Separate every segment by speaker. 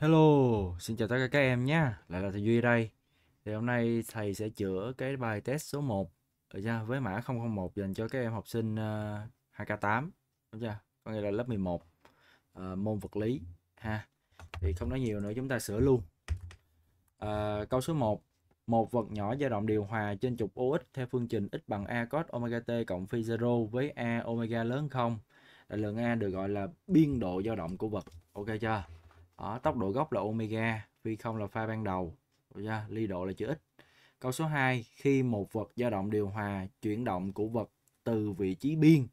Speaker 1: Hello, xin chào tất cả các em nhé. Lại là thầy Duy đây. Thì hôm nay thầy sẽ chữa cái bài test số 1 được với mã 001 dành cho các em học sinh uh, 2K8 đúng chưa? Có nghĩa là lớp 11 uh, ờ, môn vật lý ha. Thì không nói nhiều nữa chúng ta sửa luôn. Uh, câu số 1 một vật nhỏ dao động điều hòa trên trục OX theo phương trình x bằng a cos omega t cộng phi zero với a omega lớn 0. Đại lượng a được gọi là biên độ dao động của vật. Ok chưa? ở ờ, tốc độ góc là omega phi không là pha ban đầu ra ly độ là chữ x câu số 2 khi một vật dao động điều hòa chuyển động của vật từ vị trí biên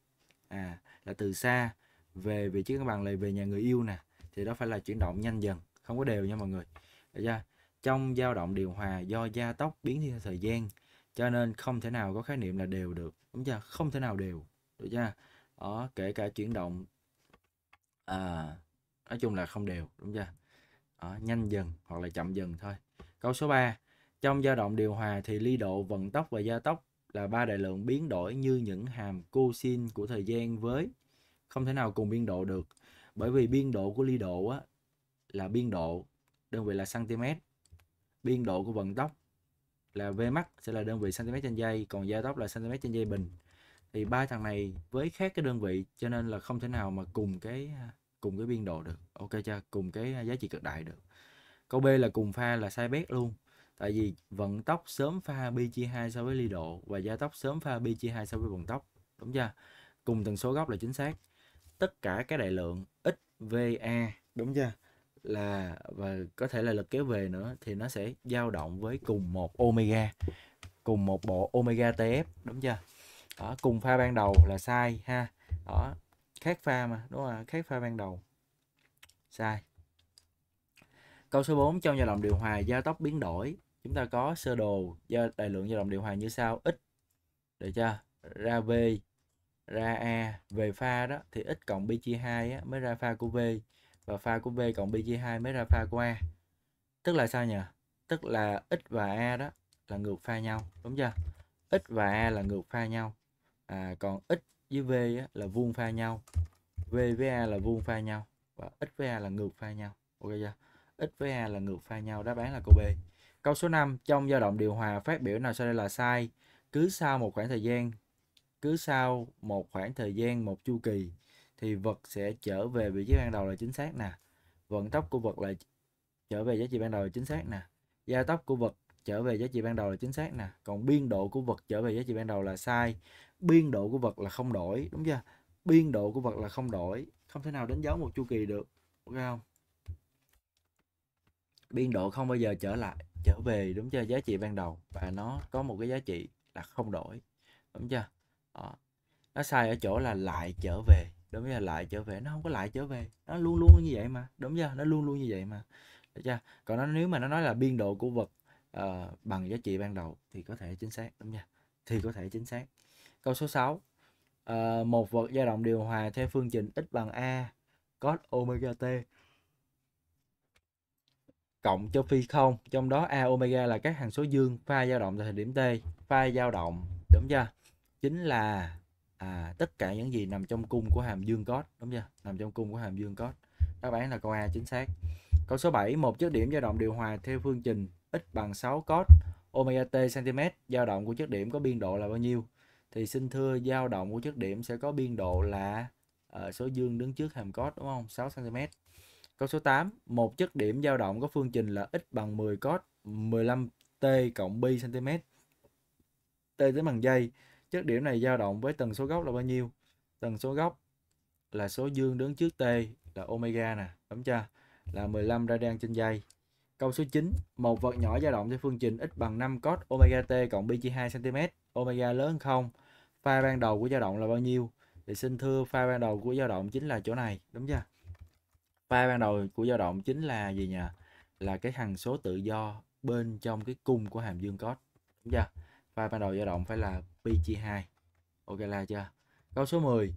Speaker 1: à là từ xa về vị trí các bạn lại về nhà người yêu nè thì đó phải là chuyển động nhanh dần không có đều nha mọi người được chưa trong dao động điều hòa do gia tốc biến thiên theo thời gian cho nên không thể nào có khái niệm là đều được đúng chưa không thể nào đều được chưa đó kể cả chuyển động à, nói chung là không đều đúng chưa đó, nhanh dần hoặc là chậm dần thôi câu số 3 trong dao động điều hòa thì ly độ vận tốc và gia tốc là ba đại lượng biến đổi như những hàm cosin của thời gian với không thể nào cùng biên độ được bởi vì biên độ của ly độ á, là biên độ đơn vị là cm biên độ của vận tốc là v Vmax sẽ là đơn vị cm trên giây còn gia tốc là cm trên giây bình thì ba thằng này với khác cái đơn vị cho nên là không thể nào mà cùng cái cùng cái biên độ được ok chưa cùng cái à, giá trị cực đại được câu b là cùng pha là sai bét luôn tại vì vận tốc sớm pha bi chia 2 so với ly độ và gia tốc sớm pha bi chia 2 so với vận tốc đúng chưa cùng tần số góc là chính xác tất cả cái đại lượng x, XVA đúng chưa là và có thể là lực kéo về nữa thì nó sẽ dao động với cùng một omega cùng một bộ omega TF đúng chưa đó cùng pha ban đầu là sai ha đó khác pha mà đúng là khác pha ban đầu sai câu số 4 trong dao động điều hòa gia tốc biến đổi chúng ta có sơ đồ do đại lượng dao động điều hòa như sau x để cho ra b ra a về pha đó thì x cộng b chia 2 á, mới ra pha của b và pha của b cộng b chia 2 mới ra pha của a tức là sao nhỉ tức là x và a đó là ngược pha nhau đúng chưa x và a là ngược pha nhau à, còn x với V là vuông pha nhau V với A là vuông pha nhau và X với A là ngược pha nhau ok chưa X với A là ngược pha nhau đáp án là câu B câu số 5 trong dao động điều hòa phát biểu nào sau đây là sai cứ sau một khoảng thời gian cứ sau một khoảng thời gian một chu kỳ thì vật sẽ trở về vị trí ban đầu là chính xác nè vận tốc của vật là trở về giá trị ban đầu là chính xác nè gia tốc của vật trở về giá trị ban đầu là chính xác nè còn biên độ của vật trở về giá trị ban đầu là sai biên độ của vật là không đổi đúng chưa biên độ của vật là không đổi không thể nào đánh dấu một chu kỳ được ok không biên độ không bao giờ trở lại trở về đúng chưa giá trị ban đầu và nó có một cái giá trị là không đổi đúng chưa đó. nó sai ở chỗ là lại trở về đúng chưa lại trở về nó không có lại trở về nó luôn luôn như vậy mà đúng chưa nó luôn luôn như vậy mà được chưa còn nó nếu mà nó nói là biên độ của vật uh, bằng giá trị ban đầu thì có thể chính xác đúng nha thì có thể chính xác câu số 6 uh, ờ, một vật dao động điều hòa theo phương trình x bằng a cos omega t cộng cho phi không trong đó a omega là các hằng số dương pha dao động tại thời điểm t pha dao động đúng chưa chính là à, tất cả những gì nằm trong cung của hàm dương cos đúng chưa nằm trong cung của hàm dương cos đáp án là câu a chính xác Câu số 7, một chất điểm dao động điều hòa theo phương trình x bằng 6 cos omega t cm, dao động của chất điểm có biên độ là bao nhiêu? Thì xin thưa dao động của chất điểm sẽ có biên độ là uh, số dương đứng trước hàm cos đúng không? 6 cm. Câu số 8, một chất điểm dao động có phương trình là x bằng 10 cos 15 t cộng bi cm. T tính bằng giây. Chất điểm này dao động với tần số góc là bao nhiêu? Tần số góc là số dương đứng trước t là omega nè, đúng chưa? là 15 radian trên giây. Câu số 9, một vật nhỏ dao động theo phương trình x bằng 5 cos omega t cộng pi chia 2 cm, omega lớn hơn 0. Pha ban đầu của dao động là bao nhiêu? Thì xin thưa pha ban đầu của dao động chính là chỗ này, đúng chưa? Pha ban đầu của dao động chính là gì nhỉ? Là cái hằng số tự do bên trong cái cung của hàm dương cos, đúng chưa? Pha ban đầu dao động phải là pi chia 2. Ok là chưa? Câu số 10,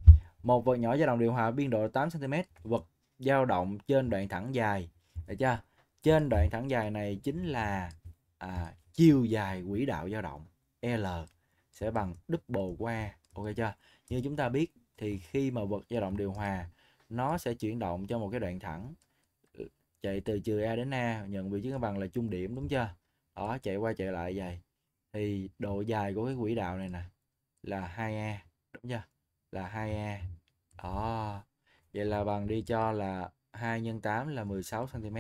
Speaker 1: một vật nhỏ dao động điều hòa biên độ 8 cm, vật dao động trên đoạn thẳng dài được chưa trên đoạn thẳng dài này chính là à, chiều dài quỹ đạo dao động L sẽ bằng double qua ok chưa như chúng ta biết thì khi mà vật dao động điều hòa nó sẽ chuyển động cho một cái đoạn thẳng ừ, chạy từ trừ A đến A nhận vị trí cân bằng là trung điểm đúng chưa đó chạy qua chạy lại vậy thì độ dài của cái quỹ đạo này nè là 2A đúng chưa là 2A đó Vậy là bằng đi cho là 2 x 8 là 16 cm.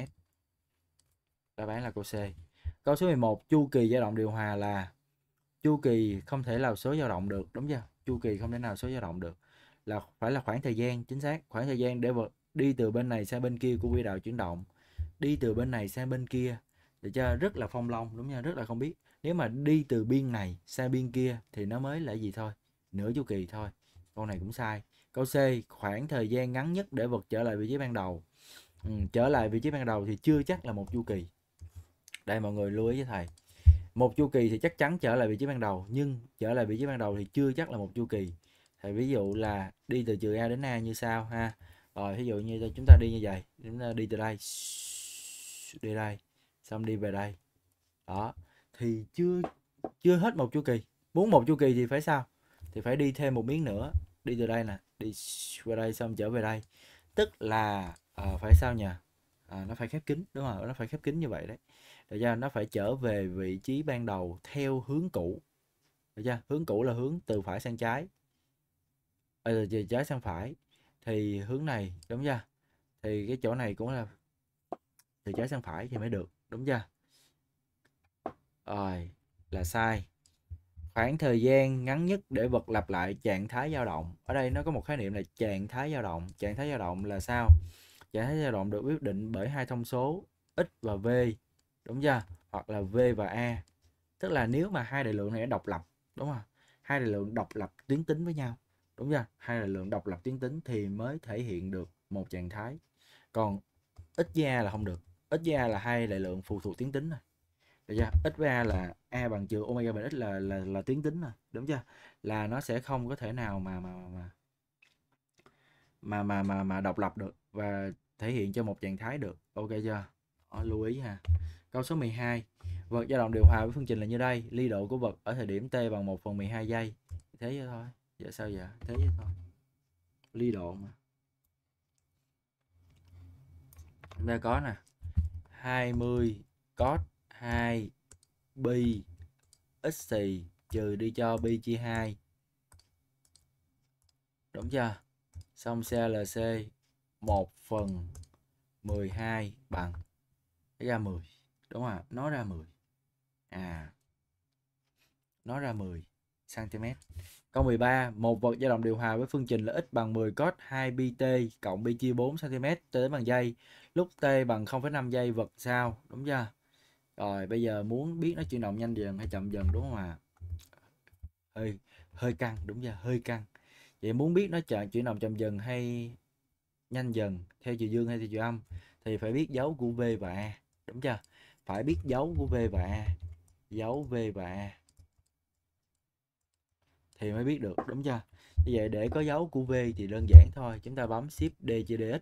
Speaker 1: Đáp án là câu C. Câu số 11 chu kỳ dao động điều hòa là chu kỳ không thể là số dao động được đúng chưa? Chu kỳ không thể nào số dao động được là phải là khoảng thời gian chính xác, khoảng thời gian để vượt đi từ bên này sang bên kia của quỹ đạo chuyển động, đi từ bên này sang bên kia để cho rất là phong long đúng không rất là không biết. Nếu mà đi từ biên này sang biên kia thì nó mới là gì thôi, nửa chu kỳ thôi. Câu này cũng sai. Câu C, khoảng thời gian ngắn nhất để vật trở lại vị trí ban đầu. Ừ, trở lại vị trí ban đầu thì chưa chắc là một chu kỳ. Đây mọi người lưu ý với thầy. Một chu kỳ thì chắc chắn trở lại vị trí ban đầu, nhưng trở lại vị trí ban đầu thì chưa chắc là một chu kỳ. Thầy ví dụ là đi từ trừ A đến A như sau ha. Rồi ví dụ như chúng ta đi như vậy, chúng ta đi từ đây đi đây, xong đi về đây. Đó, thì chưa chưa hết một chu kỳ. Muốn một chu kỳ thì phải sao? Thì phải đi thêm một miếng nữa đi từ đây nè đi qua đây xong trở về đây tức là à, phải sao nhỉ à, ờ, nó phải khép kín đúng không nó phải khép kín như vậy đấy để chưa nó phải trở về vị trí ban đầu theo hướng cũ được chưa hướng cũ là hướng từ phải sang trái à, từ trái sang phải thì hướng này đúng chưa thì cái chỗ này cũng là từ trái sang phải thì mới được đúng chưa rồi là sai khoảng thời gian ngắn nhất để vật lặp lại trạng thái dao động ở đây nó có một khái niệm là trạng thái dao động trạng thái dao động là sao trạng thái dao động được quyết định bởi hai thông số x và v đúng chưa hoặc là v và a tức là nếu mà hai đại lượng này độc lập đúng không hai đại lượng độc lập tuyến tính với nhau đúng chưa hai đại lượng độc lập tuyến tính thì mới thể hiện được một trạng thái còn x và a là không được x và a là hai đại lượng phụ thuộc tuyến tính này được chưa x với a là a bằng trừ omega bằng x là là là tuyến tính rồi đúng chưa là nó sẽ không có thể nào mà mà mà mà mà mà, mà độc lập được và thể hiện cho một trạng thái được ok chưa Đó, lưu ý ha câu số 12 vật dao động điều hòa với phương trình là như đây ly độ của vật ở thời điểm t bằng 1 phần 12 giây thế vậy thôi vậy sao vậy thế vậy thôi ly độ mà đây có nè 20 cos 2 pi x xì trừ đi cho pi chia 2. Đúng chưa? Xong CLC 1 phần 12 bằng ra 10. Đúng không? ạ? Nó ra 10. À. Nó ra 10 cm. Câu 13, một vật dao động điều hòa với phương trình là x bằng 10 cos 2pt cộng pi chia 4 cm cho đến bằng giây. Lúc t bằng 0,5 giây vật sao, đúng chưa? Rồi bây giờ muốn biết nó chuyển động nhanh dần hay chậm dần đúng không ạ? À? Hơi hơi căng đúng chưa? Hơi căng. Vậy muốn biết nó chuyển động chậm dần hay nhanh dần theo chiều dương hay theo chiều âm thì phải biết dấu của V và A đúng chưa? Phải biết dấu của V và A. Dấu V và A thì mới biết được đúng chưa? Như vậy để có dấu của V thì đơn giản thôi, chúng ta bấm shift D chia DX.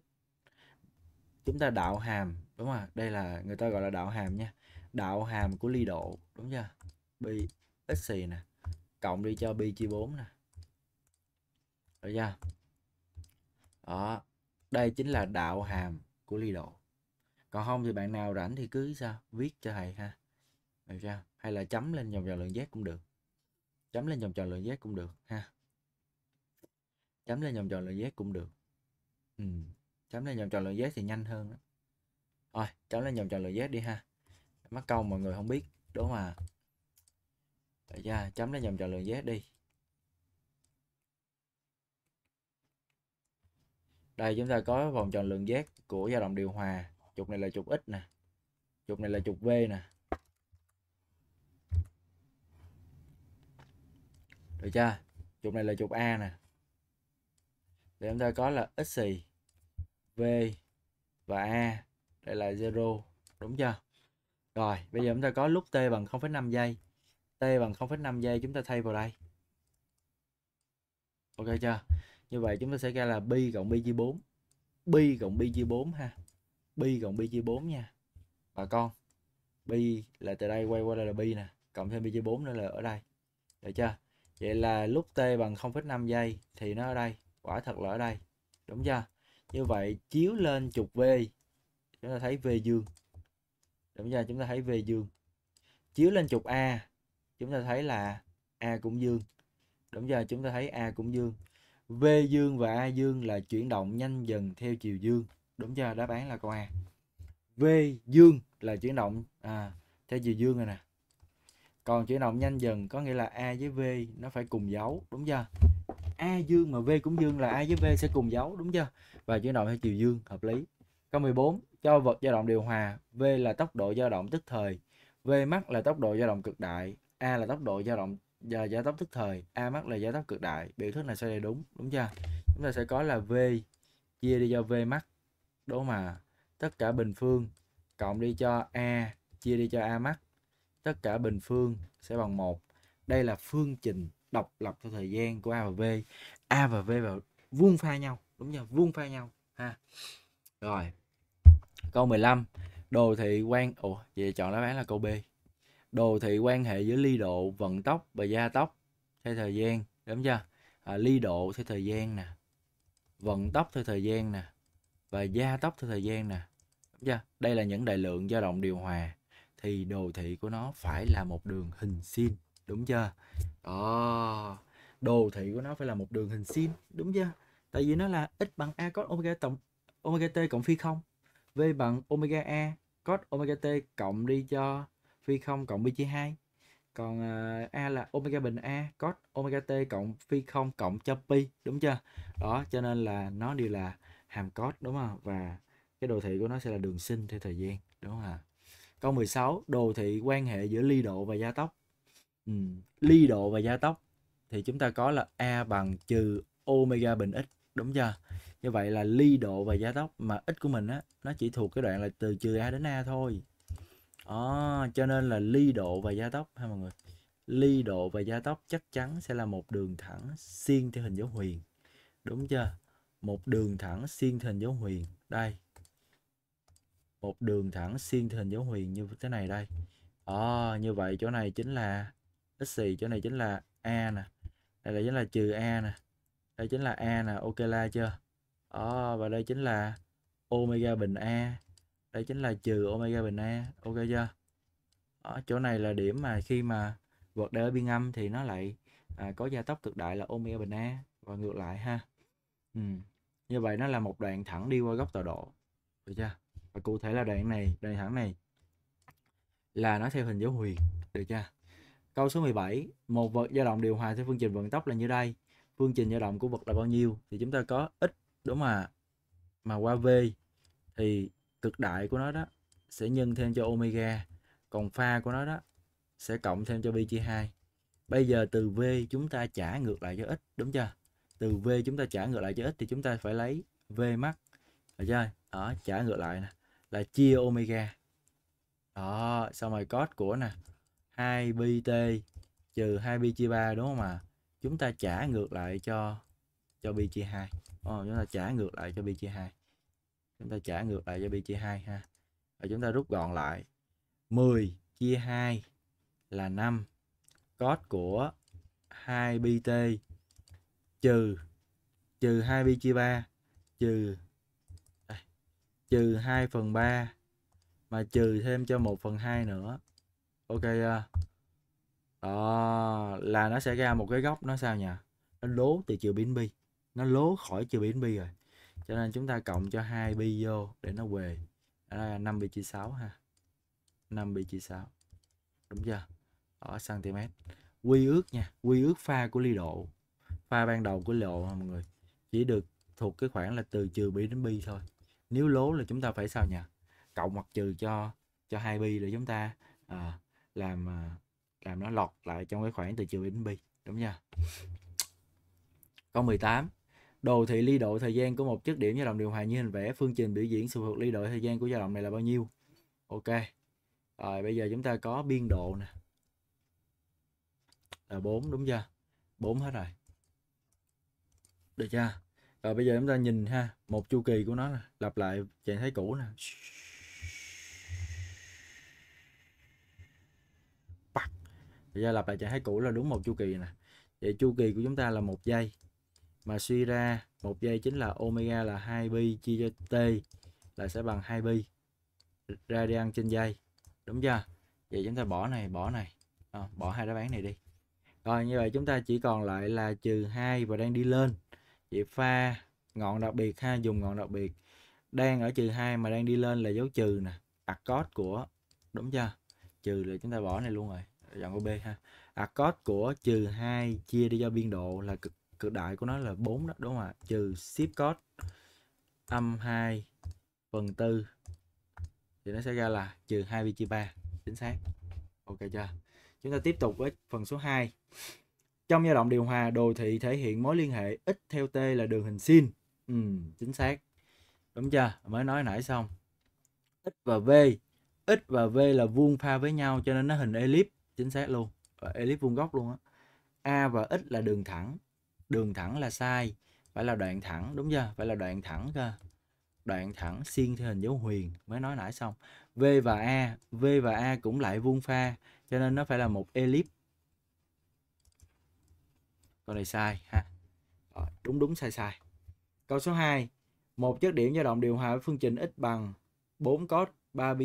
Speaker 1: Chúng ta đạo hàm đúng không? Đây là người ta gọi là đạo hàm nha đạo hàm của ly độ đúng chưa pi x nè cộng đi cho pi chia 4 nè được chưa đó đây chính là đạo hàm của ly độ còn không thì bạn nào rảnh thì cứ sao viết cho thầy ha được chưa hay là chấm lên vòng tròn lượng z cũng được chấm lên vòng tròn lượng z cũng được ha chấm lên vòng tròn lượng z cũng được ừ. chấm lên vòng tròn lượng z thì nhanh hơn đó. rồi chấm lên vòng tròn lượng z đi ha mắc câu mọi người không biết đúng không à tại ra chấm nó nhầm chọn lượng giá đi đây chúng ta có vòng tròn lượng giác của dao động điều hòa trục này là trục x nè trục này là trục v nè được chưa trục này là trục a nè để chúng ta có là x xì v và a đây là zero đúng chưa rồi, bây giờ chúng ta có lúc t bằng 0,5 giây. T bằng 0,5 giây chúng ta thay vào đây. Ok chưa? Như vậy chúng ta sẽ ra là pi cộng pi chia 4. Pi cộng pi chia 4 ha. Pi cộng pi chia 4 nha. Bà con. Pi là từ đây quay qua đây là pi nè, cộng thêm pi chia 4 nữa là ở đây. Được chưa? Vậy là lúc t bằng 0,5 giây thì nó ở đây, quả thật là ở đây. Đúng chưa? Như vậy chiếu lên trục V chúng ta thấy V dương rồi bây giờ chúng ta thấy V dương. Chiếu lên trục A, chúng ta thấy là A cũng dương. Rồi bây giờ chúng ta thấy A cũng dương. V dương và A dương là chuyển động nhanh dần theo chiều dương. Đúng chưa? Đáp án là câu A. V dương là chuyển động à, theo chiều dương rồi nè. Còn chuyển động nhanh dần có nghĩa là A với V nó phải cùng dấu. Đúng chưa? A dương mà V cũng dương là A với V sẽ cùng dấu. Đúng chưa? Và chuyển động theo chiều dương hợp lý. Câu 14 cho vật dao động điều hòa, V là tốc độ dao động tức thời, V max là tốc độ dao động cực đại, A là tốc độ dao động và gia tốc tức thời, A max là gia tốc cực đại. Biểu thức này sẽ là đúng, đúng chưa? Chúng ta sẽ có là V chia đi cho V max. Đúng mà Tất cả bình phương cộng đi cho A chia đi cho A max. Tất cả bình phương sẽ bằng 1. Đây là phương trình độc lập theo thời gian của A và V. A và V vào vuông pha nhau, đúng chưa? Vuông pha nhau ha. Rồi, Câu 15. Đồ thị quan Ủa, vậy chọn đáp án là câu B. Đồ thị quan hệ giữa ly độ, vận tốc và gia tốc theo thời gian, đúng chưa? À, ly độ theo thời gian nè. Vận tốc theo thời gian nè và gia tốc theo thời gian nè. Đúng chưa? Đây là những đại lượng dao động điều hòa thì đồ thị của nó phải là một đường hình sin, đúng chưa? Đó. Đồ thị của nó phải là một đường hình sin, đúng chưa? Tại vì nó là x bằng a cos omega tổng omega t cộng phi không V bằng omega A cos omega T cộng đi cho phi không cộng pi chia 2. Còn uh, A là omega bình A cos omega T cộng phi không cộng cho pi đúng chưa? Đó cho nên là nó đều là hàm cos đúng không? Và cái đồ thị của nó sẽ là đường sinh theo thời gian đúng không ạ? Câu 16 đồ thị quan hệ giữa ly độ và gia tốc. Ừ. Ly độ và gia tốc thì chúng ta có là A bằng trừ omega bình x đúng chưa? như vậy là ly độ và gia tốc mà ít của mình á nó chỉ thuộc cái đoạn là từ trừ a đến a thôi à, cho nên là ly độ và gia tốc ha mọi người ly độ và gia tốc chắc chắn sẽ là một đường thẳng xiên theo hình dấu huyền đúng chưa một đường thẳng xiên theo hình dấu huyền đây một đường thẳng xiên theo hình dấu huyền như thế này đây à, như vậy chỗ này chính là x gì chỗ này chính là a nè đây là chính là trừ a nè đây chính là a nè ok la chưa đó, ờ, và đây chính là omega bình a đây chính là trừ omega bình a ok chưa ở chỗ này là điểm mà khi mà vượt ở biên âm thì nó lại à, có gia tốc cực đại là omega bình a và ngược lại ha ừ. như vậy nó là một đoạn thẳng đi qua góc tọa độ được chưa và cụ thể là đoạn này đoạn thẳng này là nó theo hình dấu huyền được chưa câu số 17 một vật dao động điều hòa theo phương trình vận tốc là như đây phương trình dao động của vật là bao nhiêu thì chúng ta có x nếu mà mà qua V thì cực đại của nó đó sẽ nhân thêm cho omega còn pha của nó đó sẽ cộng thêm cho pi chia 2 bây giờ từ V chúng ta trả ngược lại cho x đúng chưa từ V chúng ta trả ngược lại cho x thì chúng ta phải lấy V mắc được chưa đó trả ngược lại nè là chia omega đó xong rồi cos của nè 2 pi t trừ 2 pi chia 3 đúng không ạ à? chúng ta trả ngược lại cho cho bi chia 2 Ồ, ờ, chúng ta trả ngược lại cho bi chia 2 chúng ta trả ngược lại cho bi chia 2 ha và chúng ta rút gọn lại 10 chia 2 là 5 cos của 2bt trừ trừ 2b chia 3 trừ đây, trừ 2 phần 3 mà trừ thêm cho 1 phần 2 nữa ok đó là nó sẽ ra một cái góc nó sao nhỉ nó lố từ chiều biến bi nó lố khỏi trừ biến bi rồi cho nên chúng ta cộng cho hai bi vô để nó về đó là 5 bi chia 6 ha 5 bi chia 6 đúng chưa ở cm quy ước nha quy ước pha của ly độ pha ban đầu của ly độ mọi người chỉ được thuộc cái khoảng là từ trừ bi đến bi thôi nếu lố là chúng ta phải sao nhỉ cộng hoặc trừ cho cho hai bi để chúng ta à, làm à, làm nó lọt lại trong cái khoảng từ trừ bi đến bi đúng nha câu 18 đồ thị ly độ thời gian của một chất điểm dao động điều hòa như hình vẽ phương trình biểu diễn sự thuộc ly độ thời gian của dao động này là bao nhiêu ok rồi bây giờ chúng ta có biên độ nè là 4 đúng chưa 4 hết rồi được chưa rồi bây giờ chúng ta nhìn ha một chu kỳ của nó nè lặp lại trạng thái cũ nè Bây giờ lặp lại trạng thái cũ là đúng một chu kỳ nè vậy chu kỳ của chúng ta là một giây mà suy ra một giây chính là omega là 2 pi chia cho t là sẽ bằng 2 pi radian trên giây đúng chưa vậy chúng ta bỏ này bỏ này à, bỏ hai đáp án này đi rồi như vậy chúng ta chỉ còn lại là trừ 2 và đang đi lên vậy pha ngọn đặc biệt ha dùng ngọn đặc biệt đang ở trừ 2 mà đang đi lên là dấu trừ nè arcot của đúng chưa trừ là chúng ta bỏ này luôn rồi chọn câu B ha arcot của trừ 2 chia đi cho biên độ là cực cực đại của nó là 4 đó đúng không ạ trừ ship code âm 2 phần 4 thì nó sẽ ra là trừ 2 vi chia 3 chính xác ok chưa chúng ta tiếp tục với phần số 2 trong dao động điều hòa đồ thị thể hiện mối liên hệ x theo t là đường hình sin ừ, chính xác đúng chưa mới nói nãy xong x và v x và v là vuông pha với nhau cho nên nó hình elip chính xác luôn và elip vuông góc luôn á a và x là đường thẳng đường thẳng là sai phải là đoạn thẳng đúng chưa phải là đoạn thẳng cơ đoạn thẳng xiên theo hình dấu huyền mới nói nãy xong v và a v và a cũng lại vuông pha cho nên nó phải là một elip câu này sai ha đúng đúng sai sai câu số 2 một chất điểm dao động điều hòa với phương trình x bằng 4 cos 3 bt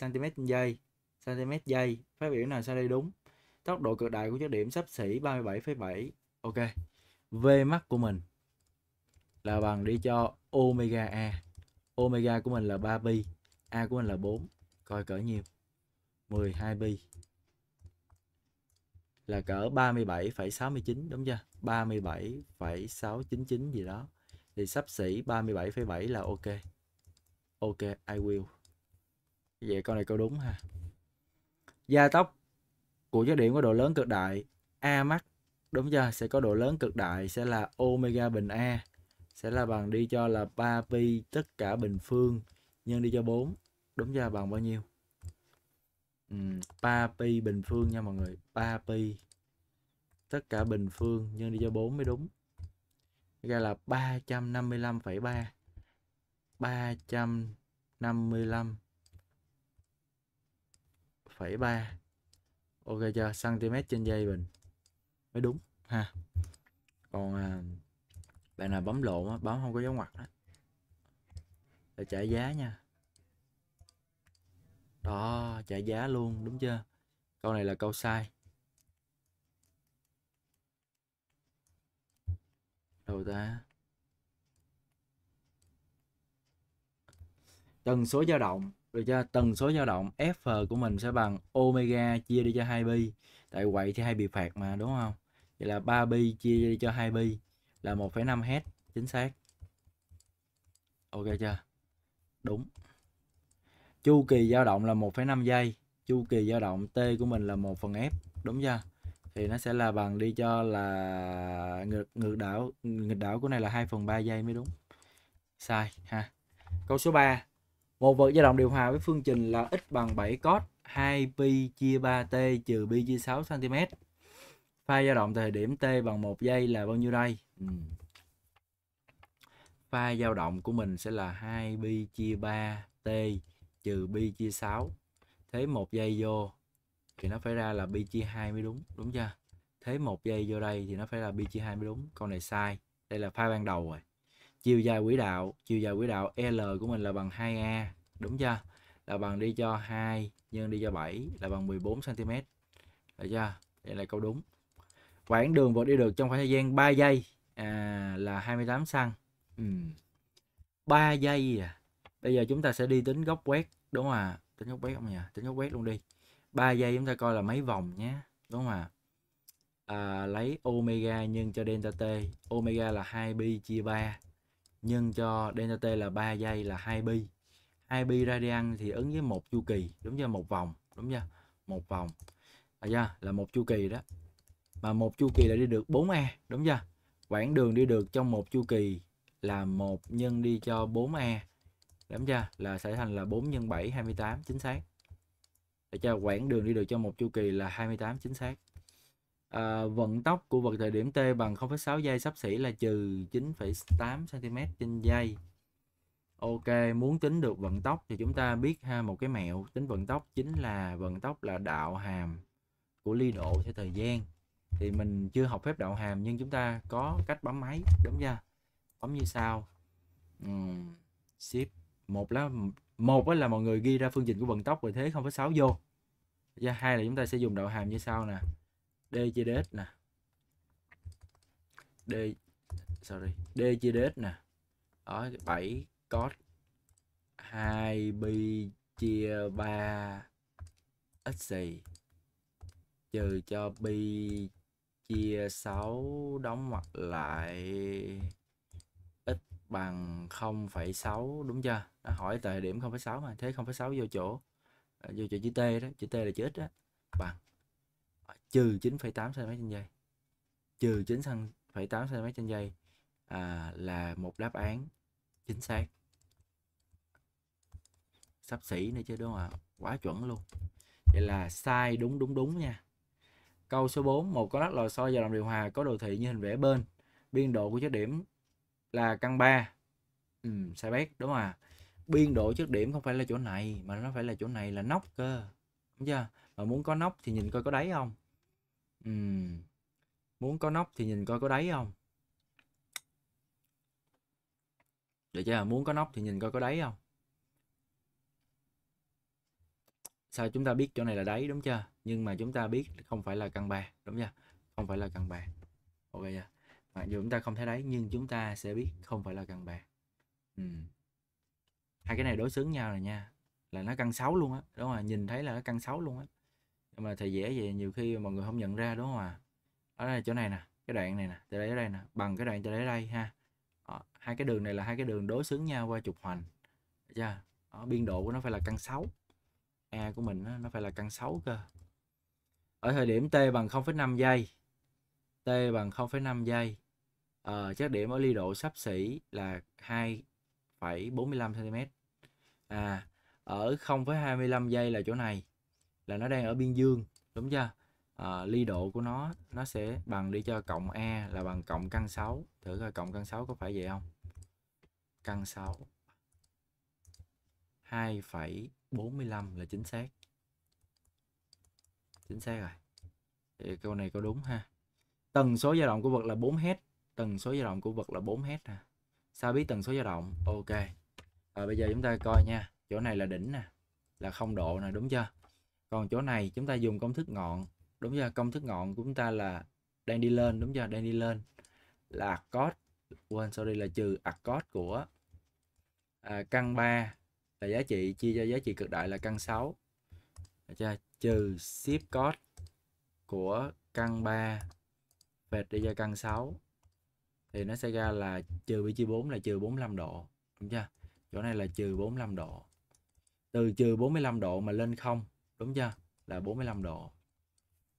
Speaker 1: cm giây cm giây phát biểu nào sau đây đúng tốc độ cực đại của chất điểm sắp xỉ 37,7 ok V max của mình là bằng đi cho omega A. Omega của mình là 3 pi, A của mình là 4. Coi cỡ nhiêu? 12 pi là cỡ 37,69 đúng chưa? 37,699 gì đó. Thì sắp xỉ 37,7 là ok. Ok, I will. Vậy con này câu đúng ha. Gia tốc của chất điện có độ lớn cực đại A max Đúng chưa sẽ có độ lớn cực đại sẽ là omega bình A sẽ là bằng đi cho là 3 pi tất cả bình phương nhân đi cho 4. Đúng chưa bằng bao nhiêu? Ừ, 3 pi bình phương nha mọi người. 3 pi tất cả bình phương nhân đi cho 4 mới đúng. Ra là 355,3. 355,3. Ok chưa? cm trên dây bình mới đúng ha còn à, bạn nào bấm lộn á bấm không có dấu ngoặc đó để trả giá nha đó trả giá luôn đúng chưa câu này là câu sai đâu ta tần số dao động được cho tần số dao động F của mình sẽ bằng omega chia đi cho 2 pi tại quậy thì hay bị phạt mà đúng không vậy là 3 pi chia đi cho 2 pi là 1,5 Hz chính xác ok chưa đúng chu kỳ dao động là 1,5 giây chu kỳ dao động T của mình là 1 phần F đúng chưa thì nó sẽ là bằng đi cho là ngược ngược đảo ngược đảo của này là 2 phần 3 giây mới đúng sai ha câu số 3 một vật dao động điều hòa với phương trình là x bằng 7 cos 2 π chia 3t trừ π chia 6 cm. Pha dao động thời điểm t bằng 1 giây là bao nhiêu đây? Ừ. Pha dao động của mình sẽ là 2 π chia 3t trừ π chia 6. Thế 1 giây vô thì nó phải ra là π chia 2 mới đúng, đúng chưa? Thế 1 giây vô đây thì nó phải là π chia 2 mới đúng. con này sai. Đây là pha ban đầu rồi chiều dài quỹ đạo chiều dài quỹ đạo L của mình là bằng 2A đúng chưa là bằng đi cho 2 nhân đi cho 7 là bằng 14 cm được chưa đây là câu đúng quãng đường vượt đi được trong khoảng thời gian 3 giây à, là 28 xăng ừ. 3 giây à. bây giờ chúng ta sẽ đi tính góc quét đúng không à tính góc quét không nhỉ tính góc quét luôn đi 3 giây chúng ta coi là mấy vòng nhé đúng không à à, lấy omega nhân cho delta t omega là 2 pi chia 3 nhân cho delta t là 3 giây là 2 pi 2 pi radian thì ứng với một chu kỳ đúng chưa một vòng đúng chưa một vòng à, yeah, là một chu kỳ đó mà một chu kỳ là đi được 4 e đúng chưa quãng đường đi được trong một chu kỳ là một nhân đi cho 4 e đúng chưa là sẽ thành là 4 nhân 7 28 chính xác để cho quãng đường đi được trong một chu kỳ là 28 chính xác à, vận tốc của vật thời điểm t bằng 0,6 giây sắp xỉ là trừ 9,8 cm trên giây Ok, muốn tính được vận tốc thì chúng ta biết ha một cái mẹo tính vận tốc chính là vận tốc là đạo hàm của ly độ theo thời gian. Thì mình chưa học phép đạo hàm nhưng chúng ta có cách bấm máy đúng chưa? Bấm như sau. Uhm, shift một là một là mọi người ghi ra phương trình của vận tốc về thế không phải sáu vô. Và dạ, hai là chúng ta sẽ dùng đạo hàm như sau nè d chia đ nè d sorry d chia đ nè đó 7 cos 2 pi chia 3 x trừ cho pi chia 6 đóng mặt lại x bằng 0,6 đúng chưa? Nó hỏi tại điểm 0,6 mà thế 0,6 vô chỗ vô chỗ chữ T đó, chữ T là chữ x đó bằng trừ 9,8 cm trên giây trừ 9,8 cm trên giây à, là một đáp án chính xác sắp xỉ nữa chứ đúng không ạ quá chuẩn luôn vậy là sai đúng đúng đúng nha câu số 4 một con lắc lò xo và làm điều hòa có đồ thị như hình vẽ bên biên độ của chất điểm là căn 3 ừ, sai bét đúng không ạ biên độ chất điểm không phải là chỗ này mà nó phải là chỗ này là nóc cơ đúng chưa mà muốn có nóc thì nhìn coi có đáy không Ừm. Muốn có nóc thì nhìn coi có đáy không? Được chưa? Muốn có nóc thì nhìn coi có đáy không? Sao chúng ta biết chỗ này là đáy đúng chưa? Nhưng mà chúng ta biết không phải là căn ba đúng chưa? Không phải là căn ba. Ok chưa? Mặc dù chúng ta không thấy đáy nhưng chúng ta sẽ biết không phải là căn ba. Ừ. Hai cái này đối xứng nhau rồi nha. Là nó căn 6 luôn á. Đúng rồi, nhìn thấy là nó căn 6 luôn á nhưng mà thầy vẽ về nhiều khi mọi người không nhận ra đúng không ạ à? ở đây chỗ này nè cái đoạn này nè từ đây tới đây nè bằng cái đoạn từ đây tới đây ha đó, ờ, hai cái đường này là hai cái đường đối xứng nhau qua trục hoành được chưa đó, biên độ của nó phải là căn 6 a của mình nó phải là căn 6 cơ ở thời điểm t bằng 0,5 giây t bằng 0,5 giây ờ, chắc điểm ở ly độ sắp xỉ là 2,45 cm à ở 0,25 giây là chỗ này là nó đang ở biên dương đúng chưa à, ly độ của nó nó sẽ bằng đi cho cộng a là bằng cộng căn 6 thử coi cộng căn 6 có phải vậy không căn 6 2,45 là chính xác chính xác rồi thì câu này câu đúng ha tần số dao động của vật là 4 Hz tần số dao động của vật là 4 Hz nè sao biết tần số dao động ok à, bây giờ chúng ta coi nha chỗ này là đỉnh nè là không độ nè đúng chưa còn chỗ này chúng ta dùng công thức ngọn đúng chưa công thức ngọn của chúng ta là đang đi lên đúng chưa đang đi lên là cos quên sorry là trừ cos của à, căn 3 là giá trị chia cho giá trị cực đại là căn 6 chưa? trừ ship cos của căn 3 vệt đi cho căn 6 thì nó sẽ ra là trừ pi chia 4 là trừ 45 độ đúng chưa chỗ này là trừ 45 độ từ trừ 45 độ mà lên không đúng chưa là 45 độ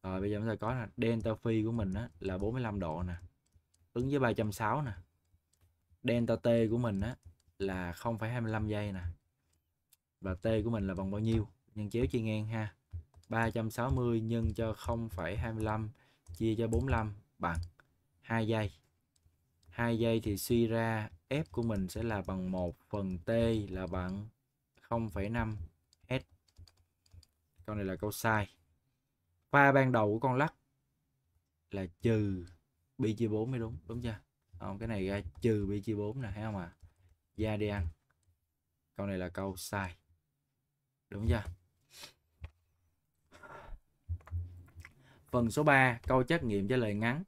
Speaker 1: rồi bây giờ chúng ta có là delta phi của mình á, là 45 độ nè ứng với 360 nè delta t của mình á, là 0,25 giây nè và t của mình là bằng bao nhiêu nhân chéo chia ngang ha 360 nhân cho 0,25 chia cho 45 bằng 2 giây 2 giây thì suy ra F của mình sẽ là bằng 1 phần T là bằng 0,5 câu này là câu sai pha ban đầu của con lắc là trừ bi chia 4 mới đúng đúng chưa không cái này ra trừ bi chia 4 nè thấy không à ra đi ăn câu này là câu sai đúng chưa phần số 3 câu trắc nghiệm trả lời ngắn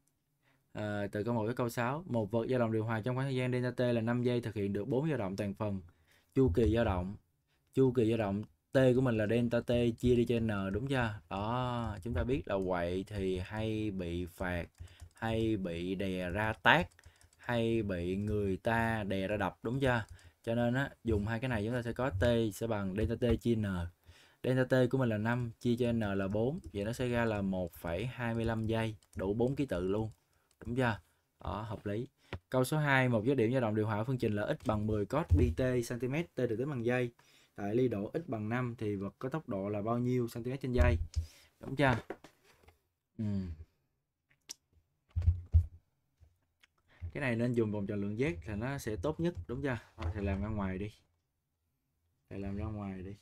Speaker 1: à, từ câu 1 tới câu 6 một vật dao động điều hòa trong khoảng thời gian delta t là 5 giây thực hiện được 4 dao động toàn phần chu kỳ dao động chu kỳ dao động t của mình là delta t chia đi cho n đúng chưa đó chúng ta biết là quậy thì hay bị phạt hay bị đè ra tác hay bị người ta đè ra đập đúng chưa cho nên á dùng hai cái này chúng ta sẽ có t sẽ bằng delta t chia n delta t của mình là 5 chia cho n là 4 vậy nó sẽ ra là 1,25 giây đủ 4 ký tự luôn đúng chưa đó hợp lý câu số 2 một giới điểm dao động điều hòa phương trình là x bằng 10 cos bt cm t được tính bằng giây tại ly độ x bằng 5 thì vật có tốc độ là bao nhiêu cm trên giây đúng chưa ừ. cái này nên dùng vòng tròn lượng z thì nó sẽ tốt nhất đúng chưa thì làm ra ngoài đi thì làm ra ngoài đi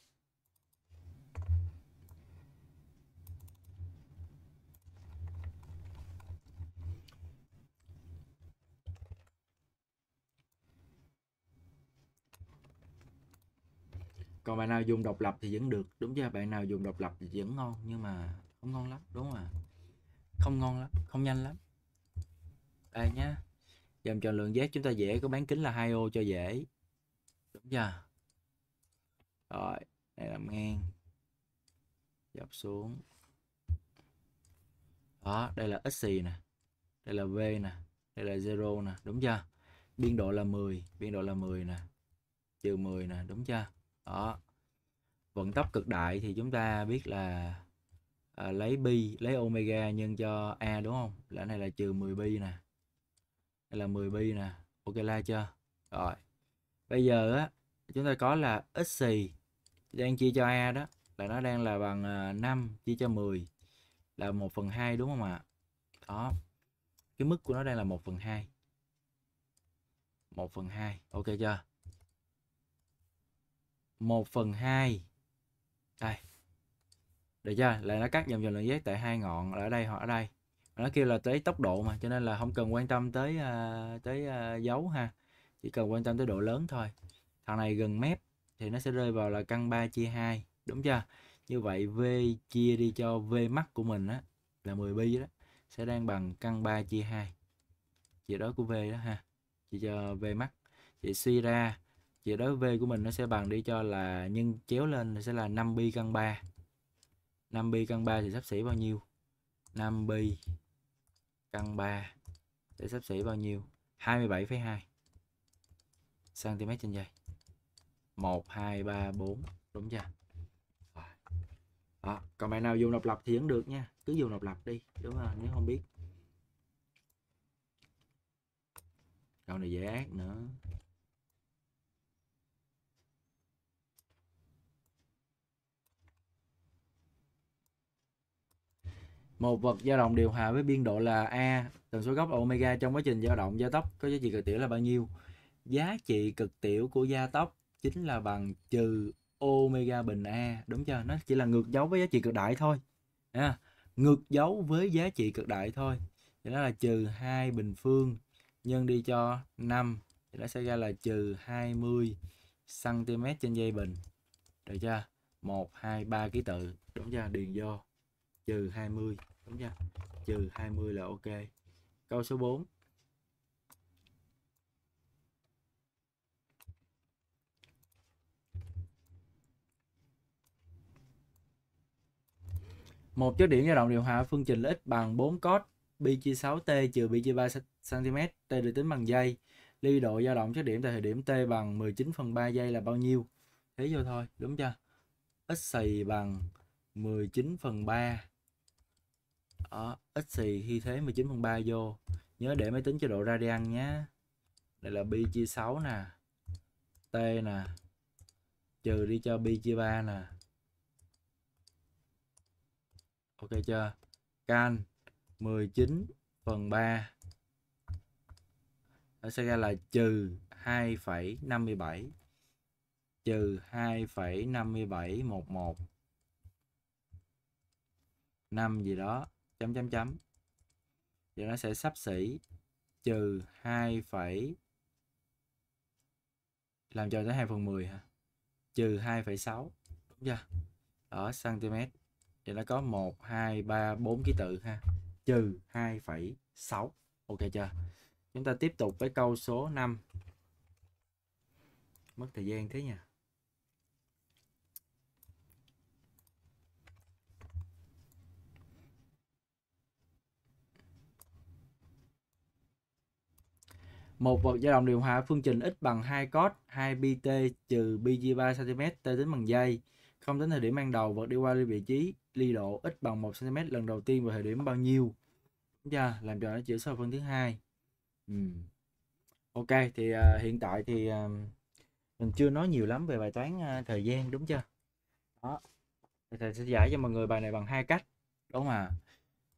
Speaker 1: còn bạn nào dùng độc lập thì vẫn được đúng chưa bạn nào dùng độc lập thì vẫn ngon nhưng mà không ngon lắm đúng không ạ à? không ngon lắm không nhanh lắm đây nhá dòng chọn lượng giác chúng ta dễ có bán kính là hai ô cho dễ đúng chưa rồi này làm ngang dọc xuống đó đây là xì nè đây là v nè đây là zero nè đúng chưa biên độ là 10 biên độ là 10 nè trừ 10 nè đúng chưa đó vận tốc cực đại thì chúng ta biết là à, lấy pi lấy omega nhân cho a đúng không là này là trừ 10 pi nè đây là 10 pi nè ok la chưa rồi bây giờ á chúng ta có là x xì đang chia cho a đó là nó đang là bằng 5 à, chia cho 10 là 1 phần 2 đúng không ạ đó cái mức của nó đang là 1 phần 2 1 phần 2 ok chưa 1 phần 2 đây được chưa là nó cắt dòng dòng lượng giác tại hai ngọn là ở đây hoặc ở đây nó kêu là tới tốc độ mà cho nên là không cần quan tâm tới uh, tới uh, dấu ha chỉ cần quan tâm tới độ lớn thôi thằng này gần mép thì nó sẽ rơi vào là căn 3 chia 2 đúng chưa như vậy V chia đi cho V mắt của mình á là 10 bi đó sẽ đang bằng căn 3 chia 2 chỉ đó của V đó ha chỉ cho V mắt chị suy ra vậy đối v của mình nó sẽ bằng đi cho là nhân chéo lên thì sẽ là 5 pi căn 3 5 pi căn 3 thì sắp xỉ bao nhiêu 5 pi căn 3 để sắp xỉ bao nhiêu 27,2 cm trên dây 1 2 3 4 đúng chưa đó. còn bạn nào dùng độc lập thì vẫn được nha cứ dùng độc lập đi đúng không nếu không biết câu này dễ ác nữa một vật dao động điều hòa với biên độ là a tần số góc omega trong quá trình dao động gia tốc có giá trị cực tiểu là bao nhiêu giá trị cực tiểu của gia tốc chính là bằng trừ omega bình a đúng chưa nó chỉ là ngược dấu với giá trị cực đại thôi à, ngược dấu với giá trị cực đại thôi thì đó là trừ 2 bình phương nhân đi cho 5 thì nó sẽ ra là trừ 20 cm trên dây bình được chưa 1 2 3 ký tự đúng chưa điền vô trừ 20 đúng chưa trừ 20 là ok câu số 4 một chất điểm dao động điều hòa phương trình x bằng 4 cos pi chia 6t trừ pi chia 3 cm t được tính bằng giây ly độ dao động chất điểm tại thời điểm t bằng 19 phần 3 giây là bao nhiêu thế vô thôi đúng chưa x xì bằng 19 phần 3 đó, ờ, ít xì khi thế 19 phần 3 vô Nhớ để máy tính chế độ radian nhé Đây là pi chia 6 nè T nè Trừ đi cho pi chia 3 nè Ok chưa Can 19 phần 3 Nó sẽ ra là trừ 2,57 Trừ 2,5711 năm gì đó chấm chấm chấm thì nó sẽ sắp xỉ trừ 2 phẩy làm cho tới 2 phần 10 hả trừ 2,6 đúng chưa ở cm thì nó có 1 2 3 4 ký tự ha trừ 2,6 ok chưa chúng ta tiếp tục với câu số 5 mất thời gian thế nha một vật dao động điều hòa phương trình x bằng 2 cos 2 pt trừ pi chia 3 cm t tính bằng giây không tính thời điểm ban đầu vật đi qua ly vị trí ly độ x bằng 1 cm lần đầu tiên vào thời điểm bao nhiêu đúng chưa làm cho nó chữa sơ phân thứ hai ừ. ok thì uh, hiện tại thì uh, mình chưa nói nhiều lắm về bài toán uh, thời gian đúng chưa đó thầy sẽ giải cho mọi người bài này bằng hai cách đúng mà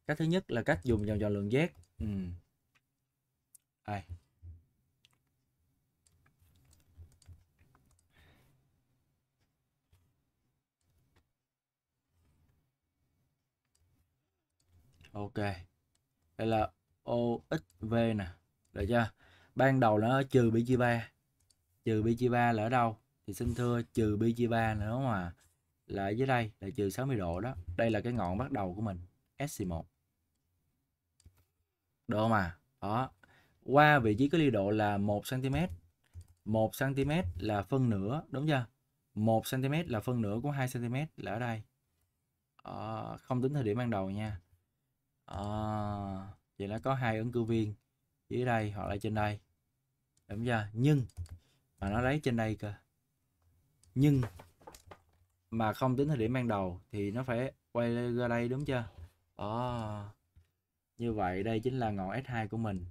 Speaker 1: cách thứ nhất là cách dùng dòng chọn lượng z ừ. Đây. ok đây là OXV nè được chưa ban đầu nó trừ bi chia ba trừ bi chia ba là ở đâu thì xin thưa trừ bi chia ba nữa mà là dưới đây là trừ 60 độ đó đây là cái ngọn bắt đầu của mình SC1 không à? đó qua vị trí có ly độ là 1 cm 1 cm là phân nửa đúng chưa 1 cm là phân nửa của 2 cm là ở đây à, không tính thời điểm ban đầu nha à, vậy là có hai ứng cử viên dưới đây hoặc là trên đây đúng chưa nhưng mà nó lấy trên đây cơ nhưng mà không tính thời điểm ban đầu thì nó phải quay ra đây đúng chưa đó ờ, như vậy đây chính là ngọn S2 của mình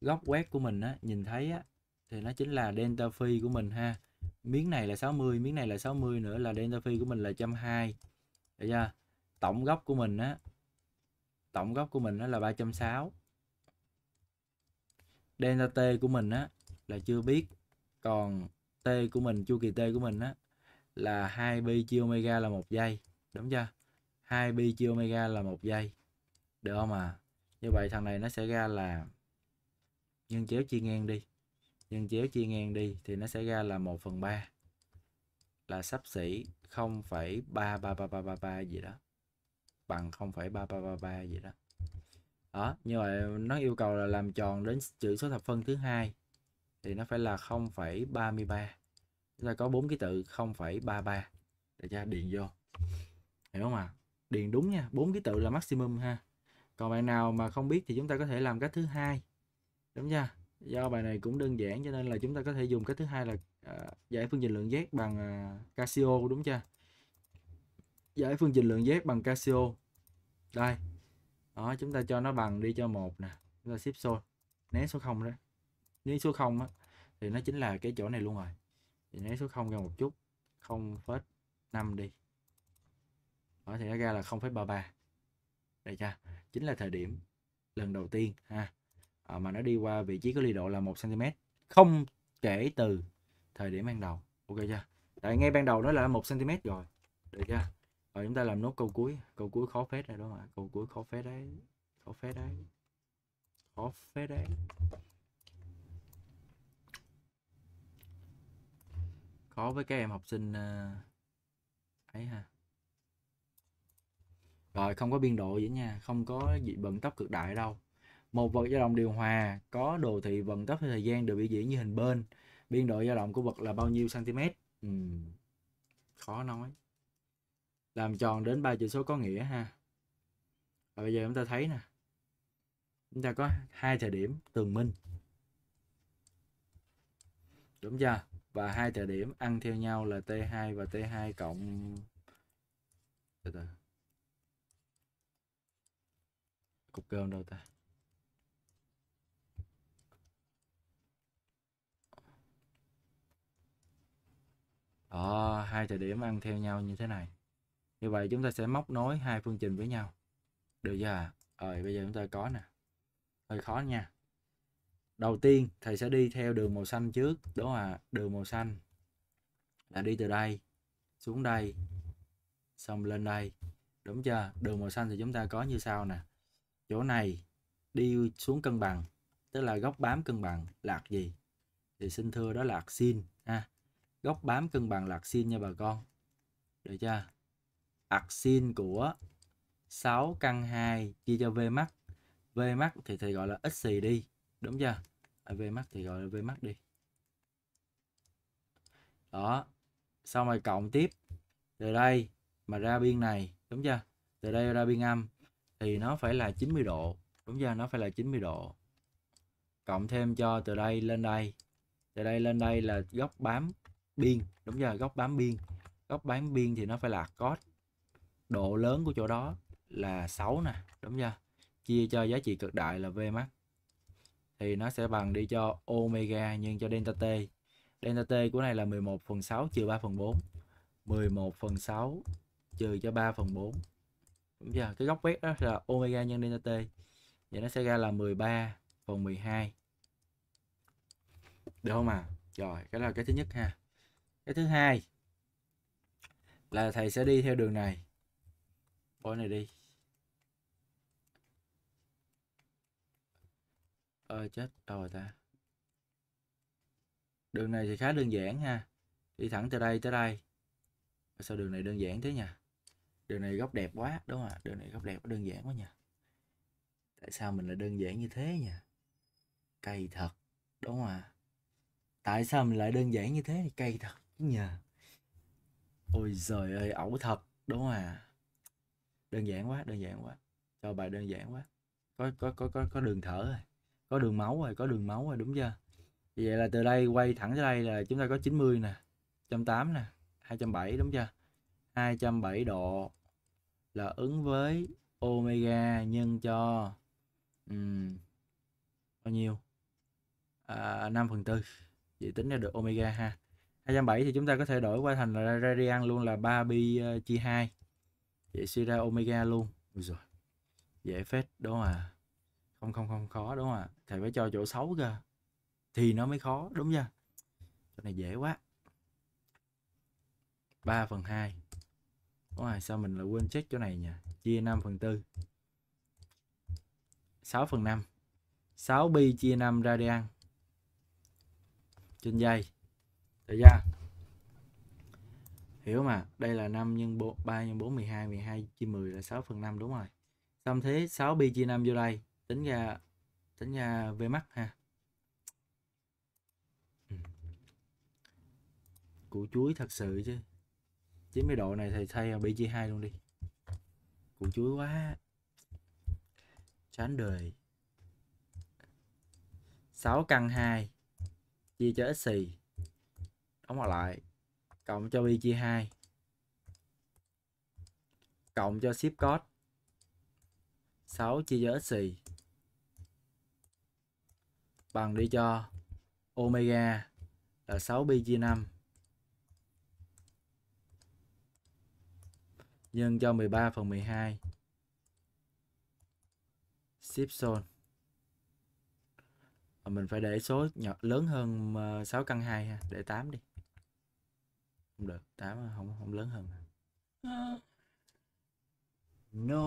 Speaker 1: góc quét của mình á nhìn thấy á thì nó chính là delta phi của mình ha miếng này là 60 miếng này là 60 nữa là delta phi của mình là 120 được chưa tổng góc của mình á tổng góc của mình đó là 360 delta t của mình á là chưa biết còn t của mình chu kỳ t của mình á là 2 pi chia omega là một giây đúng chưa 2 pi chia omega là một giây được không à như vậy thằng này nó sẽ ra là nhân chéo chia ngang đi nhân chéo chia ngang đi thì nó sẽ ra là 1 phần 3 là sắp xỉ 0,33333 gì đó bằng 0,3333 gì đó đó như vậy nó yêu cầu là làm tròn đến chữ số thập phân thứ hai thì nó phải là 0,33 chúng ta có bốn ký tự 0,33 để cho điền vô hiểu không ạ à? điền đúng nha bốn ký tự là maximum ha còn bạn nào mà không biết thì chúng ta có thể làm cách thứ hai đúng chưa do bài này cũng đơn giản cho nên là chúng ta có thể dùng cách thứ hai là uh, giải phương trình lượng z bằng uh, casio đúng chưa giải phương trình lượng z bằng Casio đây đó chúng ta cho nó bằng đi cho một nè chúng ta ship xôi né số 0 đó nếu số 0 á, thì nó chính là cái chỗ này luôn rồi thì né số 0 ra một chút 0,5 đi đó thì nó ra là 0,33 đây cha chính là thời điểm lần đầu tiên ha à, mà nó đi qua vị trí có ly độ là 1 cm không kể từ thời điểm ban đầu ok chưa tại ngay ban đầu nó là 1 cm rồi được chưa rồi ờ, chúng ta làm nốt câu cuối câu cuối khó phết này đúng không ạ câu cuối khó phết đấy khó phết đấy khó phết đấy khó với các em học sinh ờ, ấy ha rồi không có biên độ vậy nha không có gì vận tốc cực đại đâu một vật dao động điều hòa có đồ thị vận tốc thời gian được biểu diễn như hình bên biên độ dao động của vật là bao nhiêu cm ừ. khó nói làm tròn đến ba chữ số có nghĩa ha và bây giờ chúng ta thấy nè chúng ta có hai thời điểm tường minh đúng chưa và hai thời điểm ăn theo nhau là t2 và t2 cộng từ từ cục cơm đâu ta Ồ, hai thời điểm ăn theo nhau như thế này như vậy chúng ta sẽ móc nối hai phương trình với nhau được chưa ạ rồi bây giờ chúng ta có nè hơi khó nha đầu tiên thầy sẽ đi theo đường màu xanh trước đó là đường màu xanh là đi từ đây xuống đây xong lên đây đúng chưa đường màu xanh thì chúng ta có như sau nè chỗ này đi xuống cân bằng tức là góc bám cân bằng lạc gì thì xin thưa đó là sin ha góc bám cân bằng lạc sin nha bà con được chưa arcsin của 6 căn 2 chia cho V max. V max thì thì gọi là x xì đi, đúng chưa? À, V max thì gọi là V max đi. Đó. Xong rồi cộng tiếp từ đây mà ra biên này, đúng chưa? Từ đây ra biên âm thì nó phải là 90 độ, đúng chưa? Nó phải là 90 độ. Cộng thêm cho từ đây lên đây. Từ đây lên đây là góc bám biên, đúng chưa? Góc bám biên. Góc bám biên thì nó phải là cos độ lớn của chỗ đó là 6 nè đúng chưa chia cho giá trị cực đại là V max thì nó sẽ bằng đi cho omega nhân cho delta t delta t của này là 11 phần 6 trừ 3 phần 4 11 phần 6 trừ cho 3 phần 4 đúng chưa cái góc quét đó là omega nhân delta t vậy nó sẽ ra là 13 phần 12 được không à rồi cái là cái thứ nhất ha cái thứ hai là thầy sẽ đi theo đường này Bỏ này đi. ơi chết, đâu rồi ta? Đường này thì khá đơn giản ha. Đi thẳng từ đây tới đây. Sao đường này đơn giản thế nha? Đường này góc đẹp quá, đúng không ạ? Đường này góc đẹp đơn giản quá nha. Tại sao mình lại đơn giản như thế nha? Cây thật, đúng không ạ? Tại sao mình lại đơn giản như thế cây thật nha. Ôi giời ơi, ẩu thật, đúng không ạ? đơn giản quá đơn giản quá cho bài đơn giản quá có có có có có đường thở rồi có đường máu rồi có đường máu rồi đúng chưa vậy là từ đây quay thẳng tới đây là chúng ta có 90 nè 180 nè 270 đúng chưa 270 độ là ứng với omega nhân cho um, bao nhiêu à, 5 phần tư vậy tính ra được omega ha 270 thì chúng ta có thể đổi qua thành là radian luôn là 3 pi ờ, chia 2 vậy suy ra omega luôn Ui rồi dễ phết đúng không à không không không khó đúng không à thầy phải cho chỗ xấu cơ thì nó mới khó đúng chưa chỗ này dễ quá 3 phần 2 đúng rồi sao mình lại quên check chỗ này nhỉ chia 5 phần 4 6 phần 5 6 pi chia 5 radian trên dây được chưa hiểu mà đây là 5 nhân 4, 3 nhân 4 12 12 chia 10 là 6 phần 5 đúng rồi xong thế 6 pi chia 5 vô đây tính ra tính ra v mắt ha ừ. củ chuối thật sự chứ chứ mấy độ này thầy thay là pi chia 2 luôn đi củ chuối quá chán đời 6 căn 2 chia cho xì đóng lại cộng cho y chia 2 cộng cho ship code 6 chia cho xì bằng đi cho omega là 6pi chia 5 nhân cho 13 phần 12 ship zone mình phải để số nhỏ lớn hơn 6 căn 2 ha, để 8 đi không được tám không không lớn hơn ờ. no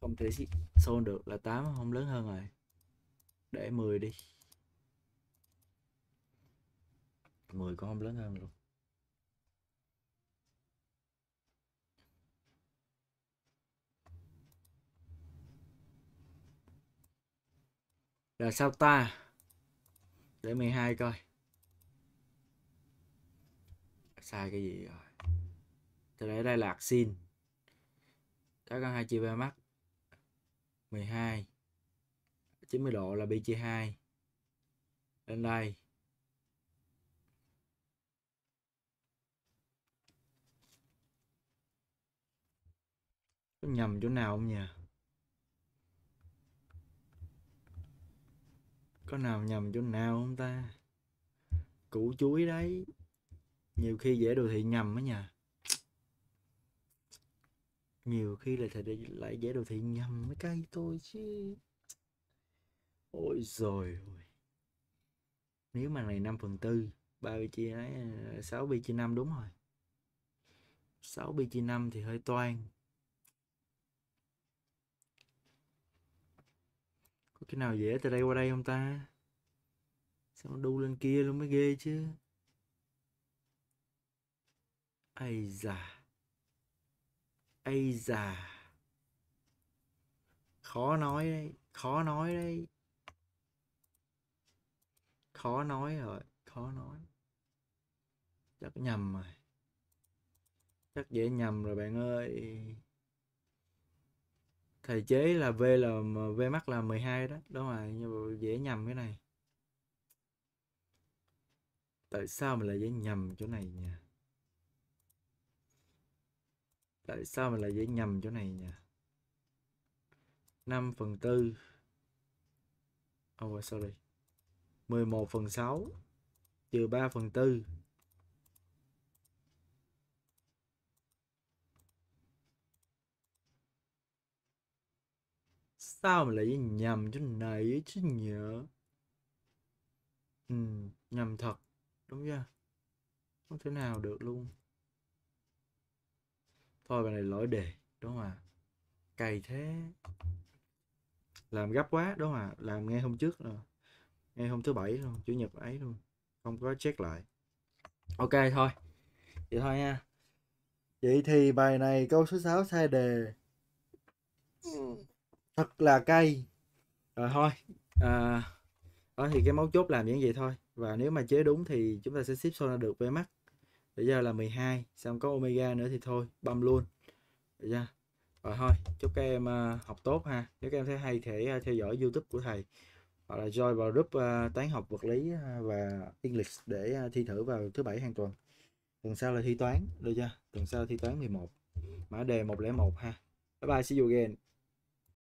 Speaker 1: không thể xôn được là tám không lớn hơn rồi để 10 đi 10 cũng không lớn hơn luôn Rồi sao ta Để 12 coi sai cái gì rồi tôi để đây là xin các căn hai chia ba mắt 12 90 độ là pi chia 2 lên đây có nhầm chỗ nào không nhỉ có nào nhầm chỗ nào không ta củ chuối đấy nhiều khi vẽ đồ thị nhầm á nhà nhiều khi là thầy lại vẽ đồ thị nhầm mấy cây tôi chứ ôi rồi nếu mà này 5 phần tư ba bi chia ấy sáu bi chia năm đúng rồi 6 bi chia năm thì hơi toan có cái nào dễ từ đây qua đây không ta sao nó đu lên kia luôn mới ghê chứ ai già ai già khó nói đấy khó nói đấy khó nói rồi khó nói chắc nhầm rồi chắc dễ nhầm rồi bạn ơi Thầy chế là v là v mắt là 12 đó đúng rồi nhưng mà dễ nhầm cái này tại sao mình lại dễ nhầm chỗ này nhỉ? tại sao mình lại dễ nhầm chỗ này nhỉ 5 phần 4 Oh sorry 11 phần 6 trừ 3 phần 4 Sao mà lại dễ nhầm chỗ này chứ nhỉ Ừ, nhầm thật Đúng chưa Không thể nào được luôn thôi bài này lỗi đề đúng không ạ cày thế làm gấp quá đúng không ạ làm ngay hôm trước rồi ngay hôm thứ bảy luôn chủ nhật ấy luôn không có check lại ok thôi vậy thôi nha vậy thì bài này câu số 6 sai đề thật là cay rồi thôi à, đó thì cái mấu chốt làm những gì thôi và nếu mà chế đúng thì chúng ta sẽ ship Sona được về mắt Bây giờ là 12 xem có Omega nữa thì thôi Băm luôn Được chưa Rồi thôi Chúc các em à, học tốt ha Nếu các em thấy hay thể à, theo dõi youtube của thầy Hoặc là join vào group à, toán học vật lý và English Để thi thử vào thứ bảy hàng tuần Tuần sau là thi toán Được chưa Tuần sau thi toán 11 Mã đề 101 ha Bye bye see you again